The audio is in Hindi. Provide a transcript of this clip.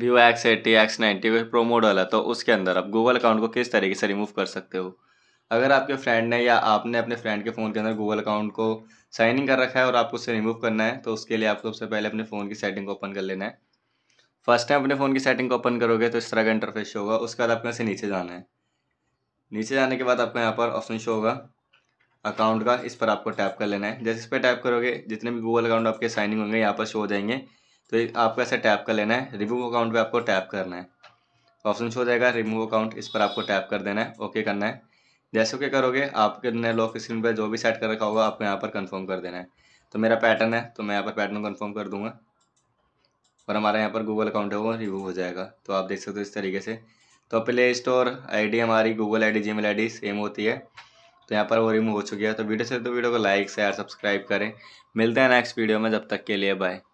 Vivo X eighty X ninety pro promo है तो उसके अंदर आप गूगल अकाउंट को किस तरीके से रिमूव कर सकते हो अगर आपके फ्रेंड ने या आपने अपने फ्रेंड के फ़ोन के अंदर गूगल अकाउंट को साइन इन कर रखा है और आपको उसे रिमूव करना है तो उसके लिए आपको सबसे पहले अपने फ़ोन की सेटिंग को ओपन कर लेना है फर्स्ट टाइम अपने फ़ोन की सेटिंग को ओपन करोगे तो इस तरह का इंटरफेस होगा उसके बाद आपको यहाँ से नीचे जाना है नीचे जाने के बाद आपको यहाँ पर ऑप्शन शो होगा अकाउंट का इस पर आपको टैप कर लेना है जैसे इस पर टैप करोगे जितने भी गूगल अकाउंट आपके साइनिंग होंगे यहाँ पर शो हो जाएंगे तो आपको ऐसे टैप कर लेना है रिमूव अकाउंट पे आपको टैप करना है ऑप्शन शो हो जाएगा रिमूव अकाउंट इस पर आपको टैप कर देना है ओके करना है जैसे ओके करोगे आपके नए लॉक स्क्रीन पर जो भी सेट कर रखा होगा आपको यहाँ पर कन्फर्म कर देना है तो मेरा पैटर्न है तो मैं यहाँ पर पैटर्न कन्फर्म कर दूंगा और हमारा यहाँ पर गूगल अकाउंट है वो रिव्यू हो जाएगा तो आप देख सकते हो इस तरीके से तो प्ले स्टोर आईडी हमारी Google ID Gmail ID same होती है तो यहाँ पर वो रिमूव हो चुकी है तो वीडियो से तो वीडियो को लाइक शेयर सब्सक्राइब करें मिलते हैं नेक्स्ट वीडियो में जब तक के लिए बाय